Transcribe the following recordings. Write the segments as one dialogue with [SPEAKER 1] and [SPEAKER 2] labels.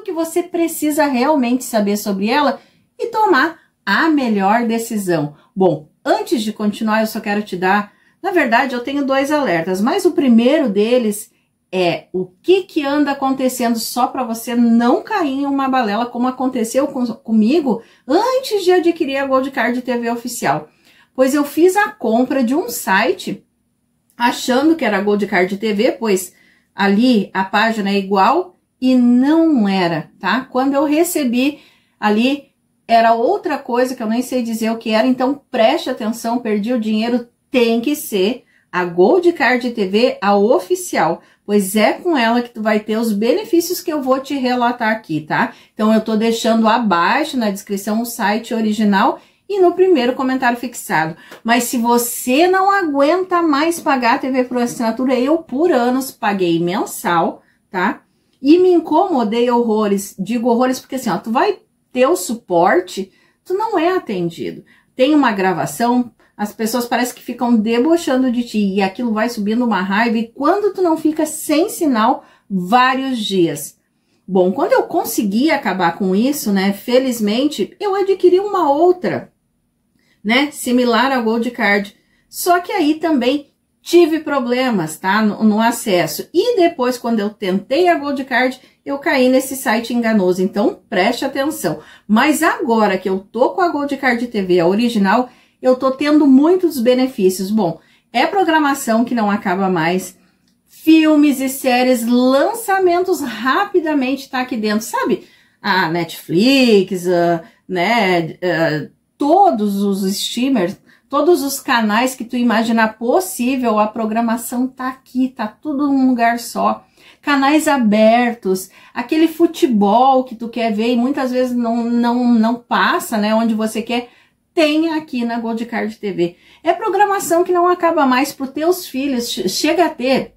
[SPEAKER 1] tudo que você precisa realmente saber sobre ela e tomar a melhor decisão. Bom, antes de continuar, eu só quero te dar, na verdade, eu tenho dois alertas, mas o primeiro deles é o que que anda acontecendo só para você não cair em uma balela como aconteceu com, comigo antes de adquirir a Gold Card TV oficial. Pois eu fiz a compra de um site achando que era Gold Card TV, pois ali a página é igual e não era, tá? Quando eu recebi ali, era outra coisa que eu nem sei dizer o que era, então preste atenção, perdi o dinheiro, tem que ser a Gold Card TV, a oficial, pois é com ela que tu vai ter os benefícios que eu vou te relatar aqui, tá? Então eu tô deixando abaixo na descrição o site original e no primeiro comentário fixado. Mas se você não aguenta mais pagar a TV por assinatura, eu por anos paguei mensal, tá? E me incomodei horrores. Digo horrores porque assim, ó, tu vai ter o suporte, tu não é atendido. Tem uma gravação, as pessoas parecem que ficam debochando de ti e aquilo vai subindo uma raiva e quando tu não fica sem sinal vários dias. Bom, quando eu consegui acabar com isso, né, felizmente, eu adquiri uma outra, né, similar ao Gold Card. Só que aí também tive problemas, tá? No, no, acesso. E depois, quando eu tentei a Gold Card, eu caí nesse site enganoso. Então, preste atenção. Mas agora que eu tô com a Gold Card TV, a original, eu tô tendo muitos benefícios. Bom, é programação que não acaba mais. Filmes e séries, lançamentos rapidamente tá aqui dentro, sabe? A Netflix, né? Eh, todos os streamers Todos os canais que tu imaginar possível, a programação tá aqui, tá tudo num lugar só. Canais abertos, aquele futebol que tu quer ver e muitas vezes não, não, não passa, né? Onde você quer, tem aqui na Gold Card TV. É programação que não acaba mais para os teus filhos. Chega a ter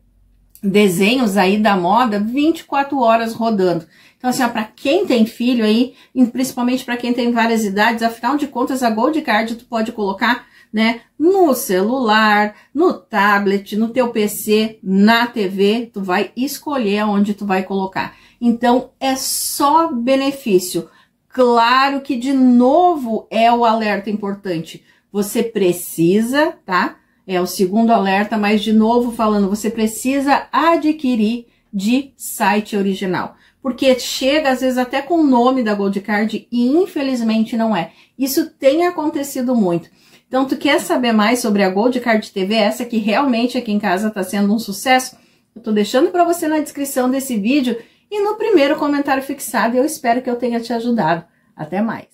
[SPEAKER 1] desenhos aí da moda 24 horas rodando. Então, assim, para quem tem filho aí, principalmente para quem tem várias idades, afinal de contas, a Gold Card tu pode colocar né? No celular, no tablet, no teu PC, na TV, tu vai escolher onde tu vai colocar. Então é só benefício. Claro que de novo é o alerta importante. Você precisa, tá? É o segundo alerta, mas de novo falando, você precisa adquirir de site original. Porque chega às vezes até com o nome da Gold Card e infelizmente não é. Isso tem acontecido muito. Então, tu quer saber mais sobre a Gold Card TV, essa que realmente aqui em casa está sendo um sucesso? Eu tô deixando para você na descrição desse vídeo e no primeiro comentário fixado. Eu espero que eu tenha te ajudado. Até mais!